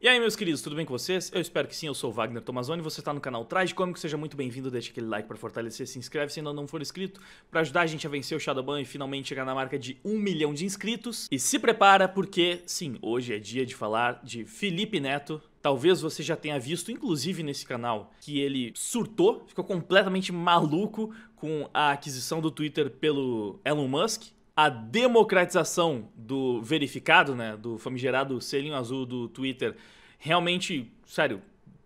E aí, meus queridos, tudo bem com vocês? Eu espero que sim, eu sou o Wagner Tomazoni, você está no canal Tragicômico, seja muito bem-vindo, deixa aquele like para fortalecer, se inscreve se ainda não for inscrito, para ajudar a gente a vencer o Shadowban e finalmente chegar na marca de um milhão de inscritos. E se prepara porque, sim, hoje é dia de falar de Felipe Neto, Talvez você já tenha visto, inclusive nesse canal, que ele surtou, ficou completamente maluco com a aquisição do Twitter pelo Elon Musk a democratização do verificado, né, do famigerado selinho azul do Twitter, realmente, sério,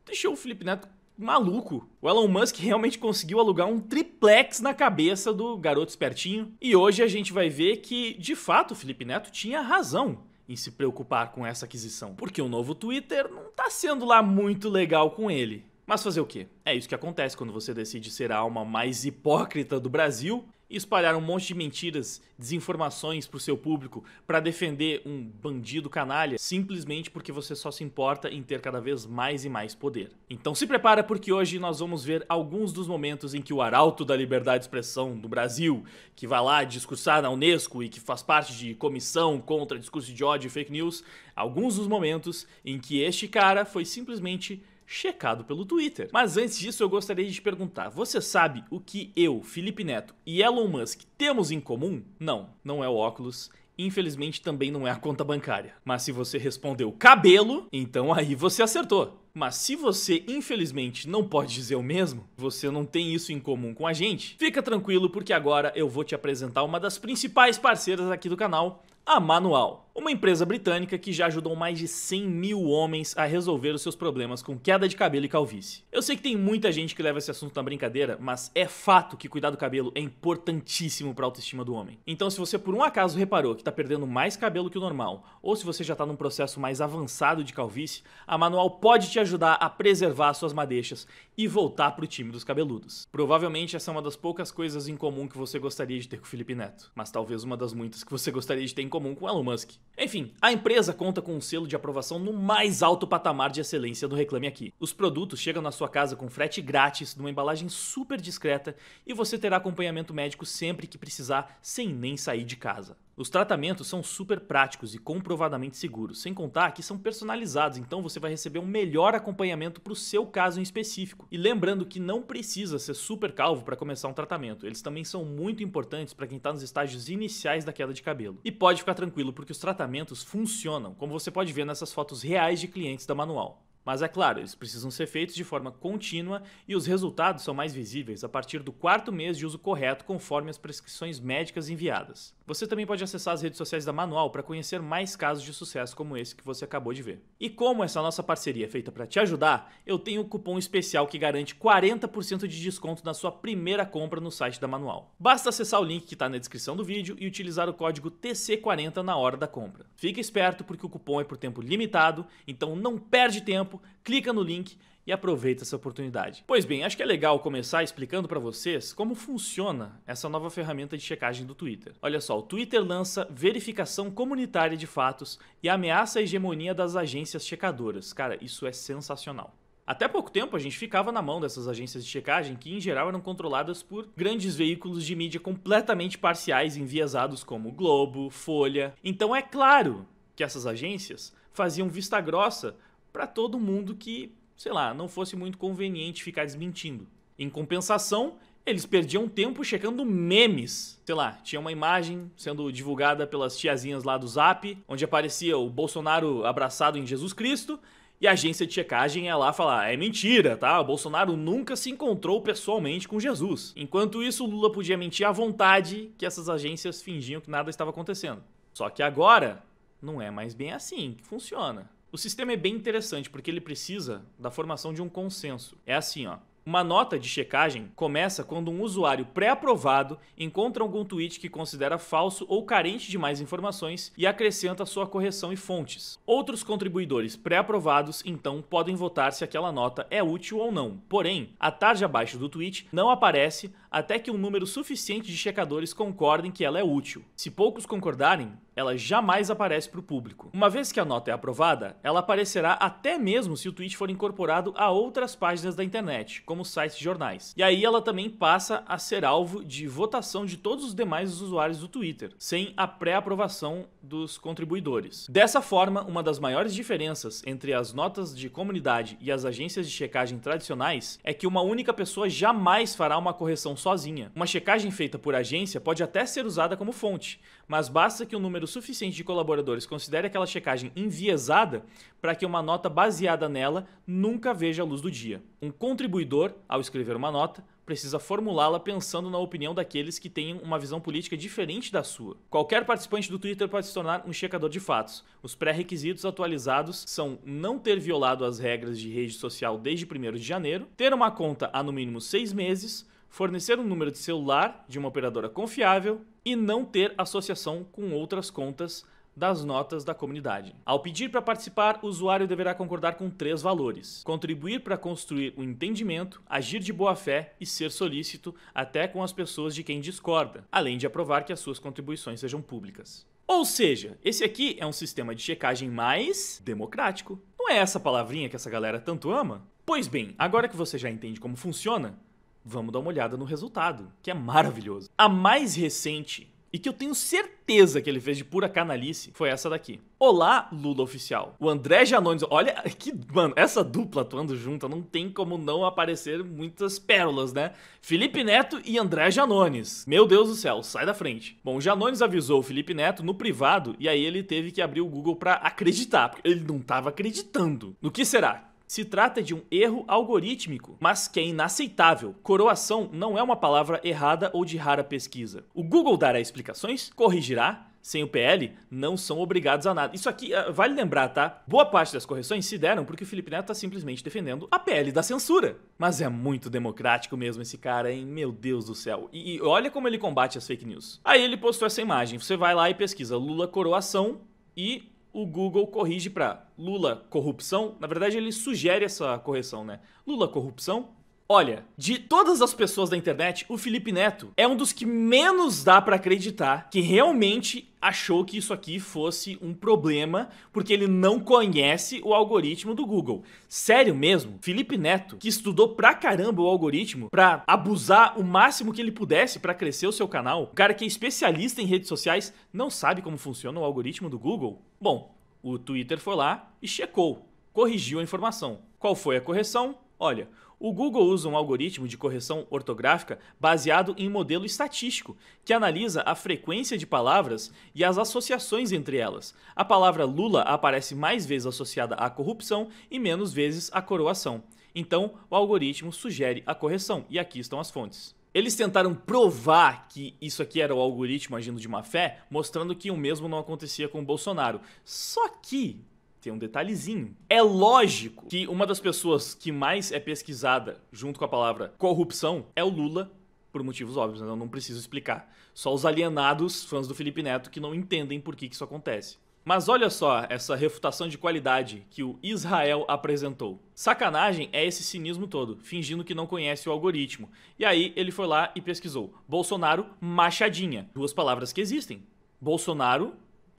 deixou o Felipe Neto maluco. O Elon Musk realmente conseguiu alugar um triplex na cabeça do garoto espertinho. E hoje a gente vai ver que, de fato, o Felipe Neto tinha razão em se preocupar com essa aquisição, porque o novo Twitter não tá sendo lá muito legal com ele. Mas fazer o quê? É isso que acontece quando você decide ser a alma mais hipócrita do Brasil e espalhar um monte de mentiras, desinformações pro seu público para defender um bandido canalha simplesmente porque você só se importa em ter cada vez mais e mais poder. Então se prepara porque hoje nós vamos ver alguns dos momentos em que o arauto da liberdade de expressão do Brasil, que vai lá discursar na Unesco e que faz parte de comissão contra discurso de ódio e fake news, alguns dos momentos em que este cara foi simplesmente checado pelo Twitter. Mas antes disso, eu gostaria de te perguntar: você sabe o que eu, Felipe Neto e Elon Musk temos em comum? Não, não é o óculos. Infelizmente também não é a conta bancária. Mas se você respondeu cabelo, então aí você acertou. Mas se você, infelizmente, não pode dizer o mesmo, você não tem isso em comum com a gente, fica tranquilo porque agora eu vou te apresentar uma das principais parceiras aqui do canal, a Manual uma empresa britânica que já ajudou mais de 100 mil homens a resolver os seus problemas com queda de cabelo e calvície. Eu sei que tem muita gente que leva esse assunto na brincadeira, mas é fato que cuidar do cabelo é importantíssimo para a autoestima do homem. Então, se você por um acaso reparou que está perdendo mais cabelo que o normal, ou se você já está num processo mais avançado de calvície, a Manual pode te ajudar a preservar suas madeixas e voltar para o time dos cabeludos. Provavelmente essa é uma das poucas coisas em comum que você gostaria de ter com o Felipe Neto, mas talvez uma das muitas que você gostaria de ter em comum com Elon Musk. Enfim, a empresa conta com um selo de aprovação no mais alto patamar de excelência do Reclame Aqui. Os produtos chegam na sua casa com frete grátis, numa embalagem super discreta e você terá acompanhamento médico sempre que precisar, sem nem sair de casa. Os tratamentos são super práticos e comprovadamente seguros, sem contar que são personalizados, então você vai receber um melhor acompanhamento para o seu caso em específico. E lembrando que não precisa ser super calvo para começar um tratamento, eles também são muito importantes para quem está nos estágios iniciais da queda de cabelo. E pode ficar tranquilo porque os tratamentos funcionam, como você pode ver nessas fotos reais de clientes da Manual. Mas é claro, eles precisam ser feitos de forma contínua e os resultados são mais visíveis a partir do quarto mês de uso correto conforme as prescrições médicas enviadas. Você também pode acessar as redes sociais da Manual para conhecer mais casos de sucesso como esse que você acabou de ver. E como essa nossa parceria é feita para te ajudar, eu tenho um cupom especial que garante 40% de desconto na sua primeira compra no site da Manual. Basta acessar o link que está na descrição do vídeo e utilizar o código TC40 na hora da compra. Fique esperto porque o cupom é por tempo limitado, então não perde tempo tempo, clica no link e aproveita essa oportunidade. Pois bem, acho que é legal começar explicando para vocês como funciona essa nova ferramenta de checagem do Twitter. Olha só, o Twitter lança verificação comunitária de fatos e ameaça a hegemonia das agências checadoras. Cara, isso é sensacional. Até pouco tempo a gente ficava na mão dessas agências de checagem que em geral eram controladas por grandes veículos de mídia completamente parciais, enviesados como Globo, Folha. Então é claro que essas agências faziam vista grossa para todo mundo que, sei lá, não fosse muito conveniente ficar desmentindo. Em compensação, eles perdiam tempo checando memes. Sei lá, tinha uma imagem sendo divulgada pelas tiazinhas lá do Zap, onde aparecia o Bolsonaro abraçado em Jesus Cristo, e a agência de checagem ia lá falar: é mentira, tá? O Bolsonaro nunca se encontrou pessoalmente com Jesus. Enquanto isso, o Lula podia mentir à vontade que essas agências fingiam que nada estava acontecendo. Só que agora, não é mais bem assim que funciona. O sistema é bem interessante porque ele precisa da formação de um consenso. É assim, ó. Uma nota de checagem começa quando um usuário pré-aprovado encontra algum tweet que considera falso ou carente de mais informações e acrescenta sua correção e fontes. Outros contribuidores pré-aprovados então podem votar se aquela nota é útil ou não. Porém, a tarja abaixo do tweet não aparece até que um número suficiente de checadores concordem que ela é útil. Se poucos concordarem, ela jamais aparece para o público. Uma vez que a nota é aprovada, ela aparecerá até mesmo se o tweet for incorporado a outras páginas da internet, como sites e jornais. E aí ela também passa a ser alvo de votação de todos os demais usuários do Twitter, sem a pré-aprovação dos contribuidores. Dessa forma, uma das maiores diferenças entre as notas de comunidade e as agências de checagem tradicionais é que uma única pessoa jamais fará uma correção sozinha. Uma checagem feita por agência pode até ser usada como fonte, mas basta que um número suficiente de colaboradores considere aquela checagem enviesada para que uma nota baseada nela nunca veja a luz do dia. Um contribuidor, ao escrever uma nota, precisa formulá-la pensando na opinião daqueles que têm uma visão política diferente da sua. Qualquer participante do Twitter pode se tornar um checador de fatos. Os pré-requisitos atualizados são não ter violado as regras de rede social desde 1 de janeiro, ter uma conta há no mínimo seis meses, fornecer um número de celular de uma operadora confiável e não ter associação com outras contas das notas da comunidade. Ao pedir para participar, o usuário deverá concordar com três valores: contribuir para construir o um entendimento, agir de boa fé e ser solícito até com as pessoas de quem discorda, além de aprovar que as suas contribuições sejam públicas. Ou seja, esse aqui é um sistema de checagem mais democrático. Não é essa palavrinha que essa galera tanto ama? Pois bem, agora que você já entende como funciona, vamos dar uma olhada no resultado, que é maravilhoso. A mais recente e que eu tenho certeza que ele fez de pura canalice, foi essa daqui. Olá, Lula oficial. O André Janones, olha que, mano, essa dupla atuando junta não tem como não aparecer muitas pérolas, né? Felipe Neto e André Janones. Meu Deus do céu, sai da frente. Bom, o Janones avisou o Felipe Neto no privado e aí ele teve que abrir o Google para acreditar, porque ele não tava acreditando. No que será? Se trata de um erro algorítmico, mas que é inaceitável. Coroação não é uma palavra errada ou de rara pesquisa. O Google dará explicações, corrigirá, sem o PL, não são obrigados a nada. Isso aqui, ah, vale lembrar, tá? Boa parte das correções se deram porque o Felipe Neto tá simplesmente defendendo a PL da censura. Mas é muito democrático mesmo esse cara, hein? Meu Deus do céu. E, e olha como ele combate as fake news. Aí ele postou essa imagem. Você vai lá e pesquisa Lula coroação e o Google corrige para Lula corrupção. Na verdade, ele sugere essa correção, né? Lula corrupção, Olha, de todas as pessoas da internet, o Felipe Neto é um dos que menos dá para acreditar que realmente achou que isso aqui fosse um problema porque ele não conhece o algoritmo do Google. Sério mesmo? Felipe Neto, que estudou pra caramba o algoritmo pra abusar o máximo que ele pudesse para crescer o seu canal, o cara que é especialista em redes sociais, não sabe como funciona o algoritmo do Google? Bom, o Twitter foi lá e checou, corrigiu a informação. Qual foi a correção? Olha, o Google usa um algoritmo de correção ortográfica baseado em modelo estatístico, que analisa a frequência de palavras e as associações entre elas. A palavra Lula aparece mais vezes associada à corrupção e menos vezes à coroação. Então, o algoritmo sugere a correção, e aqui estão as fontes. Eles tentaram provar que isso aqui era o algoritmo agindo de má fé, mostrando que o mesmo não acontecia com o Bolsonaro. Só que tem um detalhezinho. É lógico que uma das pessoas que mais é pesquisada junto com a palavra corrupção é o Lula, por motivos óbvios, né? eu não preciso explicar. Só os alienados, fãs do Felipe Neto, que não entendem por que, que isso acontece. Mas olha só essa refutação de qualidade que o Israel apresentou. Sacanagem é esse cinismo todo, fingindo que não conhece o algoritmo. E aí ele foi lá e pesquisou: Bolsonaro Machadinha. Duas palavras que existem. Bolsonaro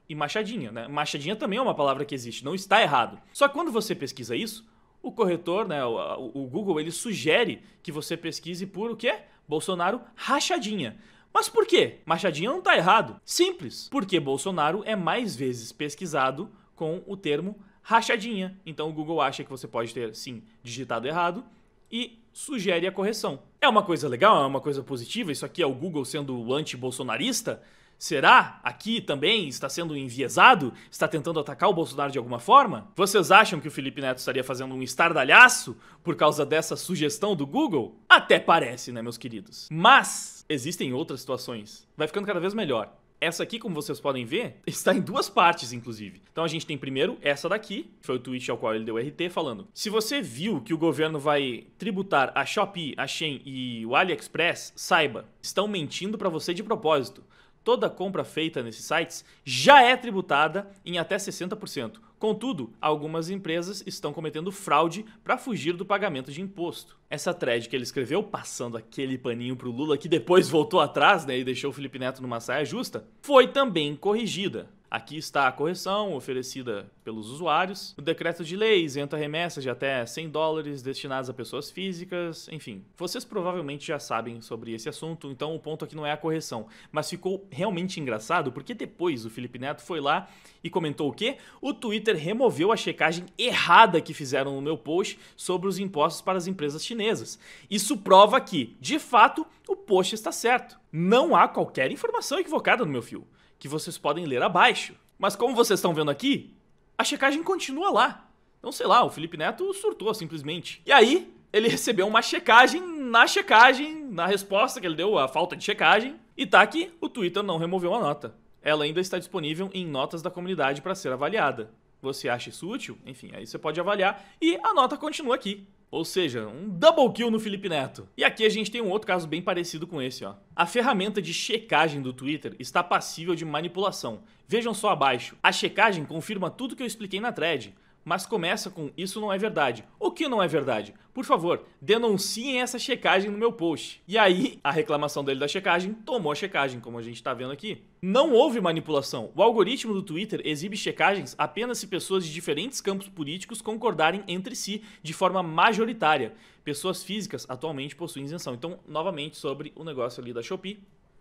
e machadinha, né? Machadinha também é uma palavra que existe, não está errado. Só que quando você pesquisa isso, o corretor, né, o, o Google, ele sugere que você pesquise por o quê? Bolsonaro rachadinha. Mas por quê? Machadinha não está errado. Simples, porque Bolsonaro é mais vezes pesquisado com o termo rachadinha. Então o Google acha que você pode ter, sim, digitado errado e sugere a correção. É uma coisa legal, é uma coisa positiva, isso aqui é o Google sendo anti-bolsonarista? Será? Aqui também está sendo enviesado? Está tentando atacar o Bolsonaro de alguma forma? Vocês acham que o Felipe Neto estaria fazendo um estardalhaço por causa dessa sugestão do Google? Até parece, né, meus queridos? Mas existem outras situações. Vai ficando cada vez melhor. Essa aqui, como vocês podem ver, está em duas partes, inclusive. Então a gente tem primeiro essa daqui, que foi o tweet ao qual ele deu RT, falando: Se você viu que o governo vai tributar a Shopee, a Shein e o AliExpress, saiba, estão mentindo para você de propósito toda compra feita nesses sites já é tributada em até 60%. Contudo, algumas empresas estão cometendo fraude para fugir do pagamento de imposto. Essa thread que ele escreveu, passando aquele paninho pro Lula que depois voltou atrás né, e deixou o Felipe Neto numa saia justa, foi também corrigida. Aqui está a correção oferecida pelos usuários. O decreto de lei isenta remessas de até 100 dólares destinadas a pessoas físicas, enfim. Vocês provavelmente já sabem sobre esse assunto, então o ponto aqui não é a correção. Mas ficou realmente engraçado porque depois o Felipe Neto foi lá e comentou o quê? O Twitter removeu a checagem errada que fizeram no meu post sobre os impostos para as empresas chinesas. Isso prova que, de fato, o post está certo. Não há qualquer informação equivocada no meu fio que vocês podem ler abaixo. Mas como vocês estão vendo aqui, a checagem continua lá. Então, sei lá, o Felipe Neto surtou simplesmente. E aí, ele recebeu uma checagem na checagem, na resposta que ele deu à falta de checagem, e tá aqui, o Twitter não removeu a nota. Ela ainda está disponível em notas da comunidade para ser avaliada você acha isso útil? Enfim, aí você pode avaliar e a nota continua aqui. Ou seja, um double kill no Felipe Neto. E aqui a gente tem um outro caso bem parecido com esse, ó. A ferramenta de checagem do Twitter está passível de manipulação. Vejam só abaixo. A checagem confirma tudo que eu expliquei na thread mas começa com isso não é verdade. O que não é verdade? Por favor, denunciem essa checagem no meu post. E aí, a reclamação dele da checagem tomou a checagem, como a gente está vendo aqui. Não houve manipulação. O algoritmo do Twitter exibe checagens apenas se pessoas de diferentes campos políticos concordarem entre si de forma majoritária. Pessoas físicas atualmente possuem isenção. Então, novamente, sobre o negócio ali da Shopee,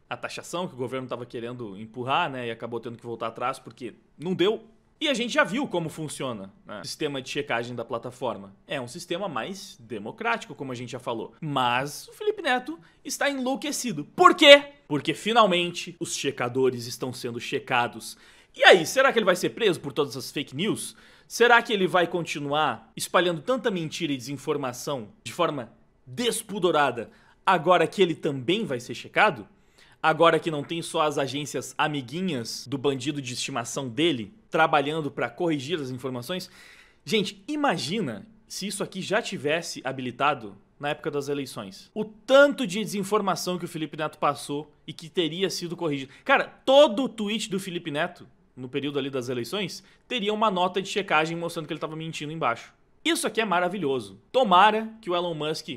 a taxação que o governo estava querendo empurrar, né, e acabou tendo que voltar atrás porque não deu. E a gente já viu como funciona né? o sistema de checagem da plataforma. É um sistema mais democrático, como a gente já falou. Mas o Felipe Neto está enlouquecido. Por quê? Porque finalmente os checadores estão sendo checados. E aí, será que ele vai ser preso por todas as fake news? Será que ele vai continuar espalhando tanta mentira e desinformação de forma despudorada agora que ele também vai ser checado? Agora que não tem só as agências amiguinhas do bandido de estimação dele trabalhando para corrigir as informações. Gente, imagina se isso aqui já tivesse habilitado na época das eleições. O tanto de desinformação que o Felipe Neto passou e que teria sido corrigido. Cara, todo o tweet do Felipe Neto, no período ali das eleições, teria uma nota de checagem mostrando que ele estava mentindo embaixo. Isso aqui é maravilhoso. Tomara que o Elon Musk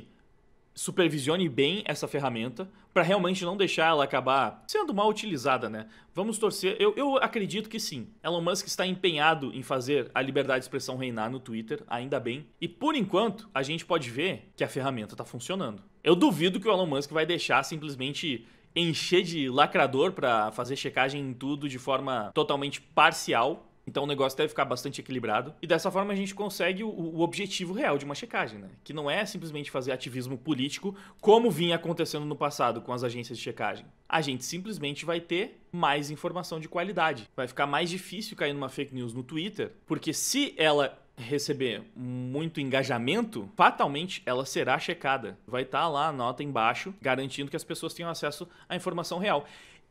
supervisione bem essa ferramenta para realmente não deixar ela acabar sendo mal utilizada, né? Vamos torcer. Eu, eu, acredito que sim. Elon Musk está empenhado em fazer a liberdade de expressão reinar no Twitter, ainda bem. E por enquanto, a gente pode ver que a ferramenta está funcionando. Eu duvido que o Elon Musk vai deixar simplesmente encher de lacrador para fazer checagem em tudo de forma totalmente parcial então o negócio deve ficar bastante equilibrado. E dessa forma a gente consegue o, o, objetivo real de uma checagem, né? Que não é simplesmente fazer ativismo político, como vinha acontecendo no passado com as agências de checagem. A gente simplesmente vai ter mais informação de qualidade. Vai ficar mais difícil cair numa fake news no Twitter, porque se ela receber muito engajamento, fatalmente ela será checada. Vai estar tá lá a nota embaixo, garantindo que as pessoas tenham acesso à informação real.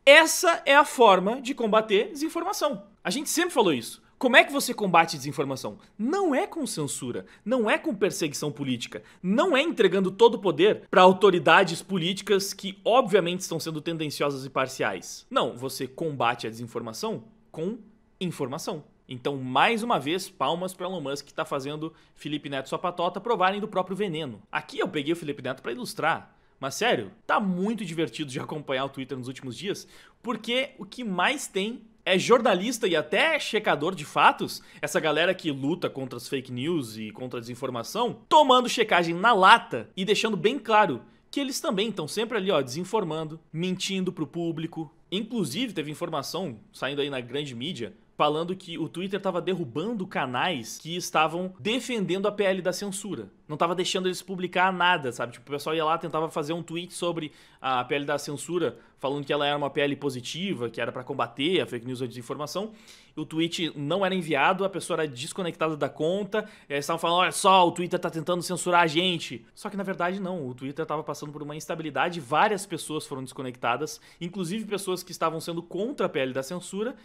Essa é a forma de combater desinformação. A gente sempre falou isso. Como é que você combate desinformação? Não é com censura, não é com perseguição política, não é entregando todo o poder para autoridades políticas que obviamente estão sendo tendenciosas e parciais. Não, você combate a desinformação com informação. Então, mais uma vez, palmas para Elon Musk que está fazendo Felipe Neto sua patota provarem do próprio veneno. Aqui eu peguei o Felipe Neto para ilustrar. Mas sério, tá muito divertido de acompanhar o Twitter nos últimos dias, porque o que mais tem é jornalista e até checador de fatos, essa galera que luta contra as fake news e contra a desinformação, tomando checagem na lata e deixando bem claro que eles também estão sempre ali, ó, desinformando, mentindo pro público. Inclusive, teve informação saindo aí na grande mídia falando que o Twitter estava derrubando canais que estavam defendendo a PL da censura. Não estava deixando eles publicar nada, sabe? Tipo, o pessoal ia lá, tentava fazer um tweet sobre a PL da censura, falando que ela era uma PL positiva, que era para combater a fake news e a desinformação. O tweet não era enviado, a pessoa era desconectada da conta, e eles estavam falando, olha só, o Twitter está tentando censurar a gente. Só que, na verdade, não. O Twitter estava passando por uma instabilidade, várias pessoas foram desconectadas, inclusive pessoas que estavam sendo contra a PL da censura,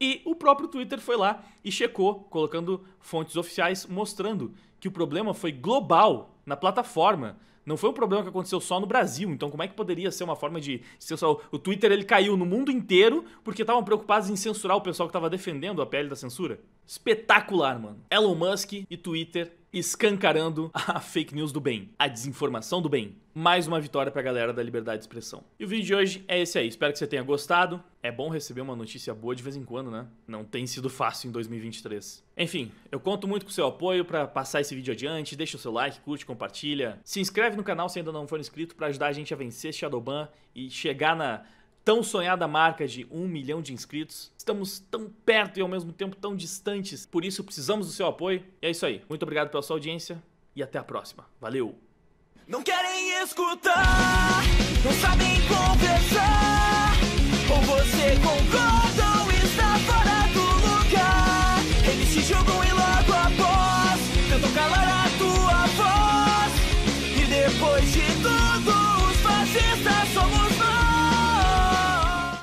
e o próprio Twitter foi lá e checou, colocando fontes oficiais mostrando que o problema foi global na plataforma. Não foi um problema que aconteceu só no Brasil. Então, como é que poderia ser uma forma de censurar? O Twitter ele caiu no mundo inteiro porque estavam preocupados em censurar o pessoal que estava defendendo a pele da censura. Espetacular, mano. Elon Musk e Twitter escancarando a fake news do bem, a desinformação do bem. Mais uma vitória pra galera da liberdade de expressão. E o vídeo de hoje é esse aí. Espero que você tenha gostado. É bom receber uma notícia boa de vez em quando, né? Não tem sido fácil em 2023. Enfim, eu conto muito com o seu apoio para passar esse vídeo adiante. Deixa o seu like, curte, compartilha. Se inscreve no canal se ainda não for inscrito para ajudar a gente a vencer Shadowban e chegar na tão sonhada marca de 1 milhão de inscritos. Estamos tão perto e ao mesmo tempo tão distantes. Por isso precisamos do seu apoio. E é isso aí. Muito obrigado pela sua audiência e até a próxima. Valeu. Não querem escutar, não sabem conversar. você está fora do lugar. Eles se e logo após tentam calar a